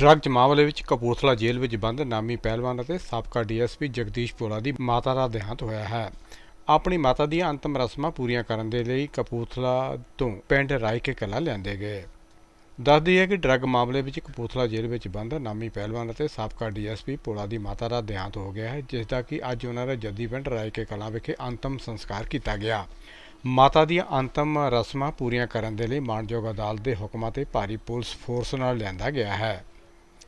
drug ਮਾਮਲੇ ਵਿੱਚ ਕਪੂਰਥਲਾ ਜੇਲ੍ਹ ਵਿੱਚ ਬੰਦ ਨਾਮੀ ਪਹਿਲਵਾਨ ਅਤੇ ਸਾਬਕਾ ਡੀਐਸਪੀ ਜਗਦੀਸ਼ ਪੋਲਾ ਦੀ ਮਾਤਾ ਦਾ ਦੇਹਾਂਤ ਹੋਇਆ ਹੈ ਆਪਣੀ ਮਾਤਾ ਦੀਆਂ ਅੰਤਮ ਰਸਮਾਂ ਪੂਰੀਆਂ ਕਰਨ ਦੇ ਲਈ ਕਪੂਰਥਲਾ ਤੋਂ ਪਿੰਡ ਰਾਇਕੇ ਕਲਾ ਲਿਆਂਦੇ ਗਏ ਦੱਸਦੀ ਹੈ ਕਿ ਡਰੱਗ ਮਾਮਲੇ ਵਿੱਚ ਕਪੂਰਥਲਾ ਜੇਲ੍ਹ ਵਿੱਚ ਬੰਦ ਨਾਮੀ ਪਹਿਲਵਾਨ ਅਤੇ ਸਾਬਕਾ ਡੀਐਸਪੀ ਪੋਲਾ ਦੀ ਮਾਤਾ ਦਾ ਦੇਹਾਂਤ ਹੋ ਗਿਆ ਹੈ ਜਿਸ ਦਾ ਕਿ ਅੱਜ ਉਹਨਾਂ ਦਾ ਜੱਦੀ ਪਿੰਡ ਰਾਇਕੇ ਕਲਾ ਵਿਖੇ ਅੰਤਮ ਸੰਸਕਾਰ ਕੀਤਾ ਗਿਆ ਮਾਤਾ ਦੀਆਂ ਅੰਤਮ ਰਸਮਾਂ ਪੂਰੀਆਂ ਕਰਨ ਦੇ ਲਈ ਮਾਨਯੋਗ ਅਦਾਲਤ ਦੇ ਹੁਕਮਾਂ ਤੇ ਭਾਰੀ ਪੁਲਿਸ ਫੋਰਸ ਨਾਲ ਲਿਆਂਦਾ ਗਿਆ ਹੈ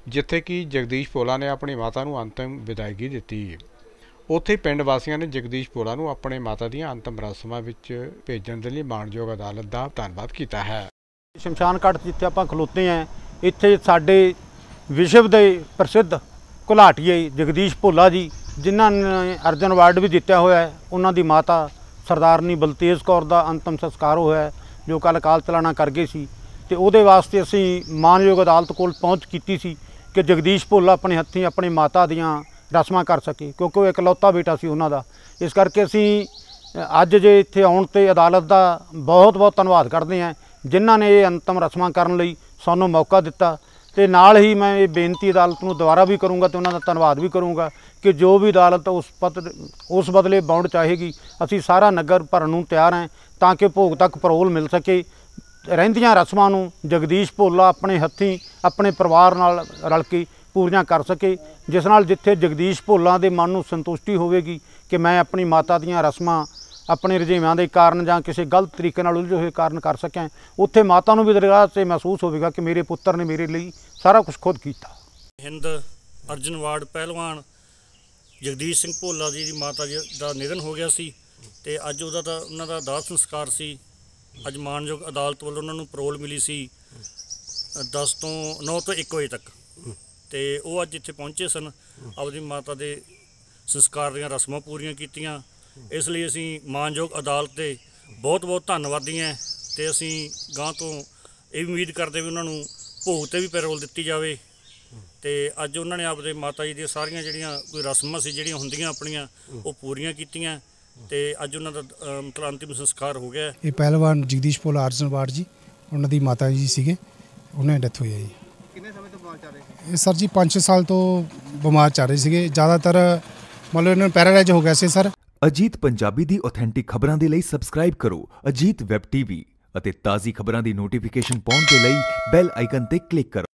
ਜਿੱਥੇ ਕਿ ਜਗਦੀਸ਼ ਪੋਲਾ ਨੇ ਆਪਣੀ ਮਾਤਾ ਨੂੰ ਅੰਤਿਮ ਵਿਦਾਇਗੀ ਦਿੱਤੀ ਉੱਥੇ ਪਿੰਡ ਵਾਸੀਆਂ ਨੇ ਜਗਦੀਸ਼ ਪੋਲਾ ਨੂੰ ਆਪਣੇ ਮਾਤਾ ਦੀਆਂ ਅੰਤਿਮ ਰਸਮਾਂ ਵਿੱਚ ਭੇਜਣ ਦੇ ਲਈ ਮਾਨਯੋਗ ਅਦਾਲਤ ਦਾ ਧੰਨਵਾਦ ਕੀਤਾ ਹੈ ਸ਼ਮਸ਼ਾਨ ਘਾਟ ਜਿੱਥੇ ਆਪਾਂ ਖਲੋਤੇ ਆਂ ਇੱਥੇ ਸਾਡੇ ਵਿਸ਼ਵ ਦੇ ਪ੍ਰਸਿੱਧ ਘੁਲਾਟੀਏ ਜਗਦੀਸ਼ ਪੋਲਾ ਜੀ ਜਿਨ੍ਹਾਂ ਨੇ ਅਰਜਨ ਅਵਾਰਡ ਵੀ ਜਿੱਤਿਆ ਹੋਇਆ ਹੈ ਉਹਨਾਂ ਦੀ ਮਾਤਾ ਸਰਦਾਰਨੀ ਬਲਤੇਜ ਕੌਰ ਦਾ ਅੰਤਮ ਸੰਸਕਾਰ ਹੋਇਆ ਜੋ ਕੱਲ ਕਾਲ ਚਲਾਣਾ ਕਰ ਗਏ ਸੀ ਤੇ ਉਹਦੇ ਵਾਸਤੇ ਅਸੀਂ ਮਾਨਯੋਗ ਅਦਾਲਤ ਕੋਲ ਪਹੁੰਚ ਕੀਤੀ ਸੀ ਕਿ ਜਗਦੀਸ਼ ਭੁੱਲ ਆਪਣੇ ਹੱਥੀਂ ਆਪਣੀ ਮਾਤਾ ਦੀਆਂ ਰਸਮਾਂ ਕਰ ਸਕੇ ਕਿਉਂਕਿ ਉਹ ਇਕਲੌਤਾ ਬੇਟਾ ਸੀ ਉਹਨਾਂ ਦਾ ਇਸ ਕਰਕੇ ਅਸੀਂ ਅੱਜ ਜੇ ਇੱਥੇ ਆਉਣ ਤੇ ਅਦਾਲਤ ਦਾ ਬਹੁਤ ਬਹੁਤ ਧੰਨਵਾਦ ਕਰਦੇ ਹਾਂ ਜਿਨ੍ਹਾਂ ਨੇ ਇਹ ਅੰਤਮ ਰਸਮਾਂ ਕਰਨ ਲਈ ਸਾਨੂੰ ਮੌਕਾ ਦਿੱਤਾ ਤੇ ਨਾਲ ਹੀ ਮੈਂ ਇਹ ਬੇਨਤੀ ਅਦਾਲਤ ਨੂੰ ਦੁਬਾਰਾ ਵੀ ਕਰੂੰਗਾ ਤੇ ਉਹਨਾਂ ਦਾ ਧੰਨਵਾਦ ਵੀ ਕਰੂੰਗਾ ਕਿ ਜੋ ਵੀ ਅਦਾਲਤ ਉਸ ਪਤ ਉਸ ਬਦਲੇ ਬੌਂਡ ਚਾਹੇਗੀ ਅਸੀਂ ਸਾਰਾ ਨਗਰ ਭਰਨ ਨੂੰ ਤਿਆਰ ਹਾਂ ਤਾਂ ਕਿ ਭੋਗ ਤੱਕ ਪਰੋਲ ਮਿਲ ਸਕੇ ਰਹਿੰਦੀਆਂ ਰਸਮਾਂ ਨੂੰ ਜਗਦੀਸ਼ ਭੋਲਾ ਆਪਣੇ ਹੱਥੀਂ ਆਪਣੇ ਪਰਿਵਾਰ ਨਾਲ ਰਲ ਕੇ ਪੂਰੀਆਂ ਕਰ ਸਕੇ ਜਿਸ ਨਾਲ ਜਿੱਥੇ ਜਗਦੀਸ਼ ਭੋਲਾ ਦੇ ਮਨ ਨੂੰ ਸੰਤੁਸ਼ਟੀ ਹੋਵੇਗੀ ਕਿ ਮੈਂ ਆਪਣੀ ਮਾਤਾ ਦੀਆਂ ਰਸਮਾਂ ਆਪਣੇ ਰਜੀਵਿਆਂ ਦੇ ਕਾਰਨ ਜਾਂ ਕਿਸੇ ਗਲਤ ਤਰੀਕੇ ਨਾਲ ਉਲਝੇ ਹੋਏ ਕਾਰਨ ਕਰ ਸਕਿਆ ਉੱਥੇ ਮਾਤਾ ਨੂੰ ਵੀ ਦਰਗਾਹ ਤੇ ਮਹਿਸੂਸ ਹੋਵੇਗਾ ਕਿ ਮੇਰੇ ਪੁੱਤਰ ਨੇ ਮੇਰੇ ਲਈ ਸਾਰਾ ਕੁਝ ਖੁਦ ਕੀਤਾ ਹਿੰਦ ਅਰਜਨ ਵਾਰਡ ਪਹਿਲਵਾਨ ਜਗਦੀਸ਼ ਸਿੰਘ ਭੋਲਾ ਜੀ ਦੀ ਮਾਤਾ ਜੀ ਦਾ ਨਿਧਨ ਹੋ ਗਿਆ ਸੀ ਤੇ ਅੱਜ ਉਹਦਾ ਤਾਂ ਉਹਨਾਂ ਦਾ ਦਾਹ ਸੰਸਕਾਰ ਸੀ ਅੱਜ ਮਾਨਯੋਗ ਅਦਾਲਤ ਵੱਲੋਂ ਉਹਨਾਂ ਨੂੰ ਪਰੋਲ ਮਿਲੀ ਸੀ 10 ਤੋਂ 9 ਤੋਂ 1 ਵਜੇ ਤੱਕ ਤੇ ਉਹ ਅੱਜ ਇੱਥੇ ਪਹੁੰਚੇ ਸਨ ਆਪਣੀ ਮਾਤਾ ਦੇ ਸੰਸਕਾਰ ਦੀਆਂ ਰਸਮਾਂ ਪੂਰੀਆਂ ਕੀਤੀਆਂ ਇਸ ਲਈ ਅਸੀਂ ਮਾਨਯੋਗ ਅਦਾਲਤ ਦੇ ਬਹੁਤ-ਬਹੁਤ ਧੰਨਵਾਦੀ ਹਾਂ ਤੇ ਅਸੀਂ ਗਾਂ ਤੋਂ ਇਹ ਉਮੀਦ ਕਰਦੇ ਵੀ ਉਹਨਾਂ ਨੂੰ ਭੋਗ ਤੇ ਵੀ ਪੈਰੋਲ ਦਿੱਤੀ ਜਾਵੇ ਤੇ ਅੱਜ ਉਹਨਾਂ ਨੇ ਆਪਦੇ ਮਾਤਾ ਜੀ ਦੀਆਂ ਸਾਰੀਆਂ ਜਿਹੜੀਆਂ ਕੋਈ ਰਸਮਾਂ ਸੀ ਜਿਹੜੀਆਂ ਹੁੰਦੀਆਂ ਆਪਣੀਆਂ ਉਹ ਪੂਰੀਆਂ ਕੀਤੀਆਂ ਤੇ ਅੱਜ ਉਹਨਾਂ ਦਾ ਮਤਲਬ ਅੰਤਿਮ ਸੰਸਕਾਰ ਹੋ ਗਿਆ ਇਹ ਪਹਿਲਵਾਨ ਜਗਦੀਸ਼ ਪੋਲ ਆਰਜਨਵਾੜ ਜੀ ਉਹਨਾਂ ਦੀ ਮਾਤਾ ਜੀ ਸੀਗੇ ਉਹਨਾਂ ਦੀ ਡੈਥ ਹੋਈ ਹੈ ਜੀ ਕਿੰਨੇ ਸਮੇਂ ਤੋਂ ਬਿਮਾਰ ਚੱਲ ਰਹੇ ਇਹ ਸਰ ਜੀ 5-6 ਸਾਲ ਤੋਂ ਬਿਮਾਰ ਚੱਲ ਰਹੇ ਸੀਗੇ ਜ਼ਿਆਦਾਤਰ ਮਤਲਬ ਇਹਨਾਂ ਨੂੰ ਪੈਰਾਲਾਈਜ਼ ਹੋ ਗਿਆ ਸੀ ਸਰ ਅਜੀਤ ਪੰਜਾਬੀ ਦੀ ਆਥੈਂਟਿਕ ਖਬਰਾਂ ਦੇ ਲਈ ਸਬਸਕ੍ਰਾਈਬ ਕਰੋ ਅਜੀਤ ਵੈਬ ਟੀਵੀ ਅਤੇ ਤਾਜ਼ੀ ਖਬਰਾਂ ਦੀ ਨੋਟੀਫਿਕੇਸ਼ਨ ਪਾਉਣ ਦੇ ਲਈ ਬੈਲ ਆਈਕਨ ਤੇ ਕਲਿੱਕ ਕਰੋ